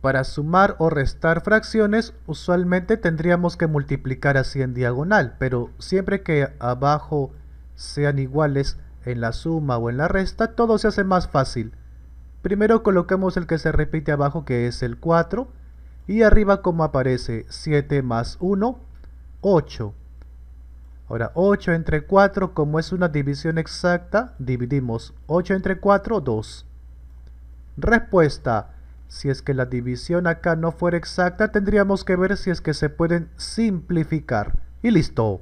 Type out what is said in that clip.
Para sumar o restar fracciones, usualmente tendríamos que multiplicar así en diagonal, pero siempre que abajo sean iguales en la suma o en la resta, todo se hace más fácil. Primero coloquemos el que se repite abajo que es el 4, y arriba como aparece 7 más 1, 8. Ahora 8 entre 4, como es una división exacta, dividimos 8 entre 4, 2. Respuesta si es que la división acá no fuera exacta, tendríamos que ver si es que se pueden simplificar. Y listo.